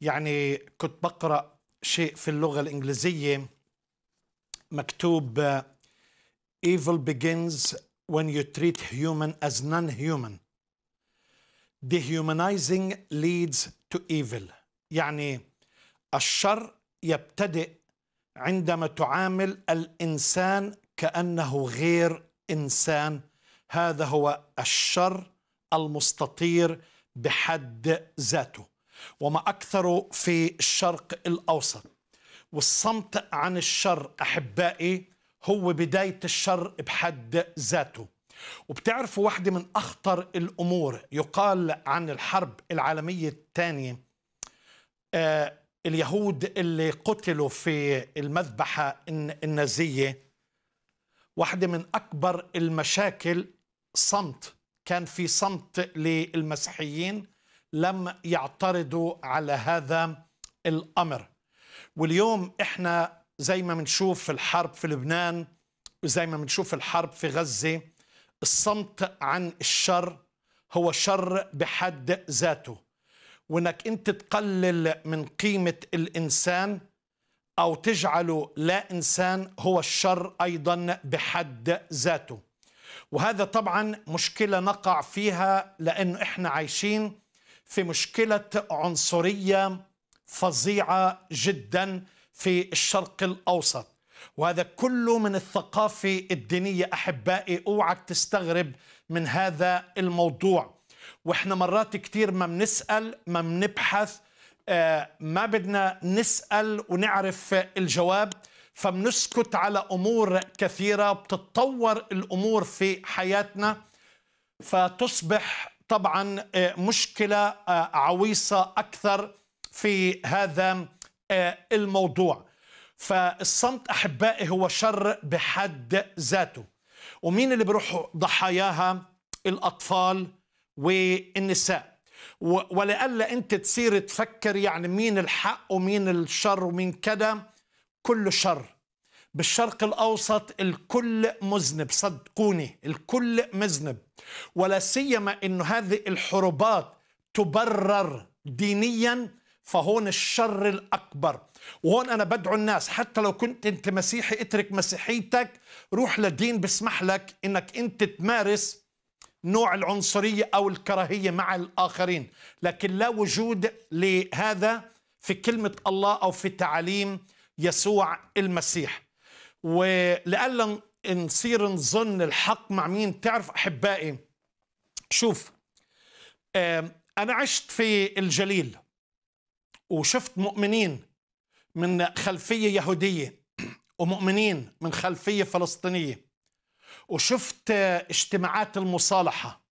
يعني كنت بقرأ شيء في اللغة الإنجليزية مكتوب uh, evil begins when you treat human as non-human dehumanizing leads to evil يعني الشر يبتدئ عندما تعامل الإنسان كأنه غير إنسان هذا هو الشر المستطير بحد ذاته وما أكثره في الشرق الأوسط والصمت عن الشر أحبائي هو بداية الشر بحد ذاته وبتعرفوا واحدة من أخطر الأمور يقال عن الحرب العالمية الثانية آه اليهود اللي قتلوا في المذبحة النازية واحدة من أكبر المشاكل صمت كان في صمت للمسيحيين لم يعترضوا على هذا الأمر واليوم إحنا زي ما بنشوف في الحرب في لبنان وزي ما بنشوف في الحرب في غزة الصمت عن الشر هو شر بحد ذاته وانك انت تقلل من قيمة الانسان او تجعله لا انسان هو الشر ايضا بحد ذاته وهذا طبعا مشكلة نقع فيها لانه احنا عايشين في مشكلة عنصرية فظيعة جدا في الشرق الأوسط وهذا كله من الثقافة الدينية أحبائي أوعك تستغرب من هذا الموضوع وإحنا مرات كتير ما بنسأل ما بنبحث آه، ما بدنا نسأل ونعرف الجواب فبنسكت على أمور كثيرة بتتطور الأمور في حياتنا فتصبح طبعا آه، مشكلة آه، عويصة أكثر في هذا آه، الموضوع فالصمت أحبائي هو شر بحد ذاته ومين اللي بيروحوا ضحاياها الأطفال والنساء ولألا أنت تصير تفكر يعني مين الحق ومين الشر ومين كده كله شر بالشرق الأوسط الكل مذنب صدقوني الكل مذنب ولا سيما انه هذه الحروبات تبرر دينيا فهون الشر الأكبر وهون أنا بدعو الناس حتى لو كنت أنت مسيحي اترك مسيحيتك روح لدين بسمح لك أنك أنت تمارس نوع العنصرية أو الكراهية مع الآخرين لكن لا وجود لهذا في كلمة الله أو في تعاليم يسوع المسيح ولألا نصير نظن الحق مع مين تعرف أحبائي شوف أنا عشت في الجليل وشفت مؤمنين من خلفية يهودية ومؤمنين من خلفية فلسطينية وشفت اجتماعات المصالحة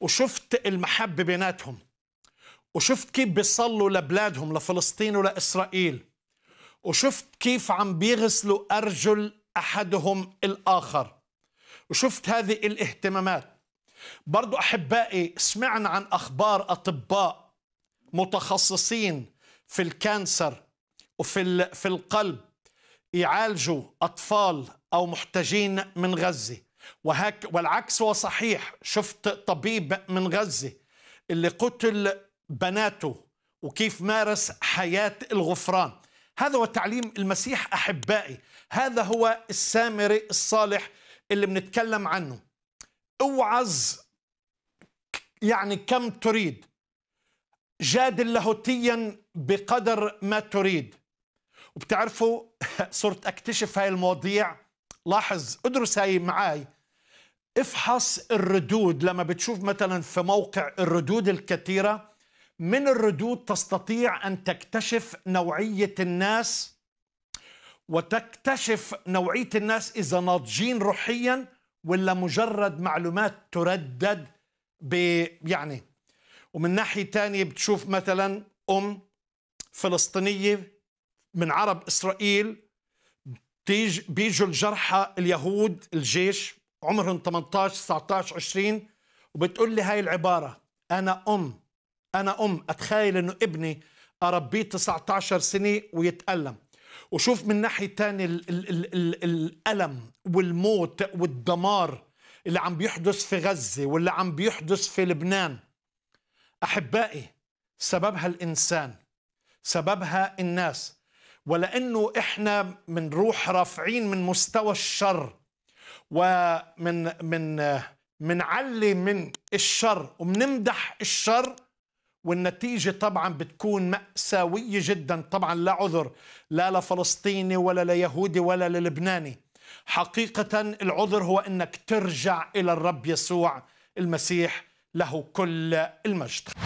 وشفت المحبة بيناتهم وشفت كيف بيصلوا لبلادهم لفلسطين ولإسرائيل وشفت كيف عم بيغسلوا أرجل أحدهم الآخر وشفت هذه الاهتمامات برضو أحبائي سمعنا عن أخبار أطباء متخصصين في الكانسر وفي في القلب يعالجوا أطفال أو محتاجين من غزة وهك والعكس هو صحيح شفت طبيب من غزة اللي قتل بناته وكيف مارس حياة الغفران هذا هو تعليم المسيح أحبائي هذا هو السامري الصالح اللي بنتكلم عنه اوعظ يعني كم تريد جادل لاهوتيا بقدر ما تريد وبتعرفوا صرت اكتشف هاي المواضيع لاحظ ادرس هاي معاي افحص الردود لما بتشوف مثلا في موقع الردود الكثيره من الردود تستطيع ان تكتشف نوعيه الناس وتكتشف نوعيه الناس اذا ناضجين روحيا ولا مجرد معلومات تردد ب يعني ومن ناحيه ثانيه بتشوف مثلا ام فلسطينيه من عرب اسرائيل بيجوا الجرحى اليهود الجيش عمرهم 18 19 20 وبتقول لي هاي العباره انا ام أنا أم أتخيل أنه ابني أربيه 19 سنة ويتألم وشوف من ناحية تانية الـ الـ الـ الـ الألم والموت والدمار اللي عم بيحدث في غزة واللي عم بيحدث في لبنان أحبائي سببها الإنسان سببها الناس ولأنه إحنا بنروح رافعين من مستوى الشر ومن من من علي من الشر وبنمدح الشر والنتيجة طبعا بتكون مأساوية جدا طبعا لا عذر لا لفلسطيني ولا ليهودي ولا للبناني حقيقة العذر هو أنك ترجع إلى الرب يسوع المسيح له كل المجد